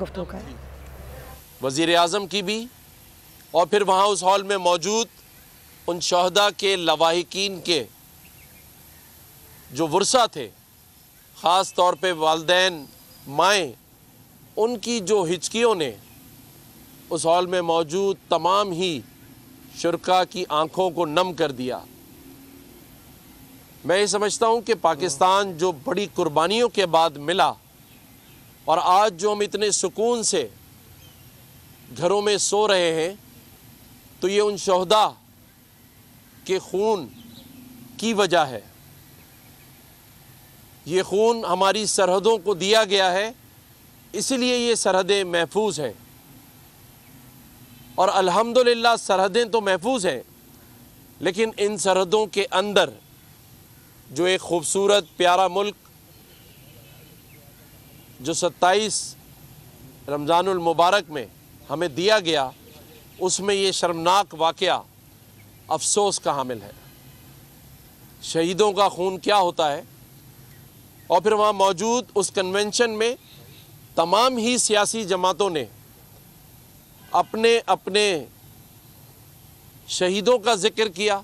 गुफ्तु वजीर अजम की भी और फिर वहाँ उस हॉल में मौजूद उन शहदा के लवाहिकीन के जो वर्षा थे ख़ास तौर पे वालदेन माएँ उनकी जो हिचकियों ने उस हॉल में मौजूद तमाम ही शुरा की आंखों को नम कर दिया मैं ये समझता हूँ कि पाकिस्तान जो बड़ी कुर्बानियों के बाद मिला और आज जो हम इतने सुकून से घरों में सो रहे हैं तो ये उन शहदा के खून की वजह है ये खून हमारी सरहदों को दिया गया है इसलिए ये सरहदें महफूज हैं और अल्हम्दुलिल्लाह सरहदें तो महफूज हैं लेकिन इन सरहदों के अंदर जो एक खूबसूरत प्यारा मुल्क जो 27 रमज़ानुल मुबारक में हमें दिया गया उसमें ये शर्मनाक वाक़ अफसोस का हामिल है शहीदों का खून क्या होता है और फिर वहाँ मौजूद उस कन्वेंशन में तमाम ही सियासी जमातों ने अपने अपने शहीदों का ज़िक्र किया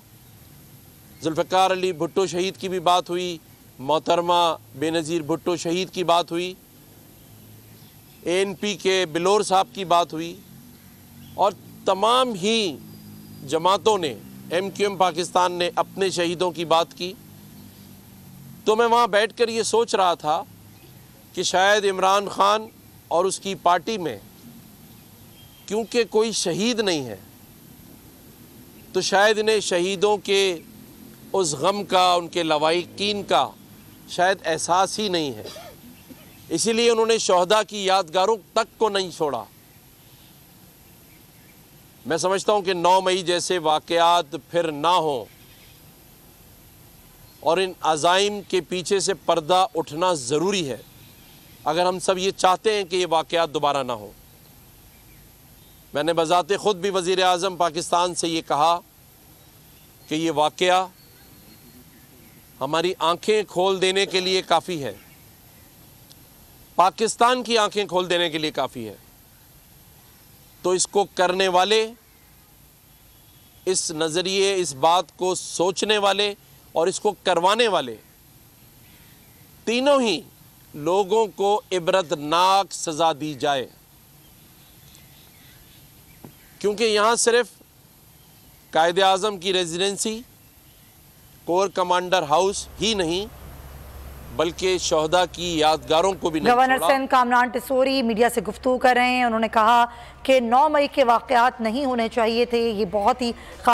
जुल्फ़ार अली भुट्टो शहीद की भी बात हुई मोहतरमा बेनज़ीर भुट्टो शहीद की बात हुई एनपी के बिलोर साहब की बात हुई और तमाम ही जमातों ने एमक्यूएम पाकिस्तान ने अपने शहीदों की बात की तो मैं वहाँ बैठकर ये सोच रहा था कि शायद इमरान ख़ान और उसकी पार्टी में क्योंकि कोई शहीद नहीं है तो शायद इन्हें शहीदों के उस गम का उनके लवाकिन का शायद एहसास ही नहीं है इसीलिए उन्होंने शहदा की यादगारों तक को नहीं छोड़ा मैं समझता हूं कि 9 मई जैसे वाकयात फिर ना हों और इन अज़ाइम के पीछे से पर्दा उठना ज़रूरी है अगर हम सब ये चाहते हैं कि ये वाकयात दोबारा ना हो मैंने बज़ात ख़ुद भी वज़ी अजम पाकिस्तान से ये कहा कि ये वाक़ हमारी आँखें खोल देने के लिए काफ़ी है पाकिस्तान की आंखें खोल देने के लिए काफ़ी है तो इसको करने वाले इस नज़रिए इस बात को सोचने वाले और इसको करवाने वाले तीनों ही लोगों को इबरतनाक सज़ा दी जाए क्योंकि यहां सिर्फ कायदे आजम की रेजिडेंसी कोर कमांडर हाउस ही नहीं बल्कि शहदा की यादगारों को भी गवर्नर सिंध कामरान टिसोरी मीडिया से गुफ्तू कर रहे हैं उन्होंने कहा कि नौ मई के वाकत नहीं होने चाहिए थे ये बहुत ही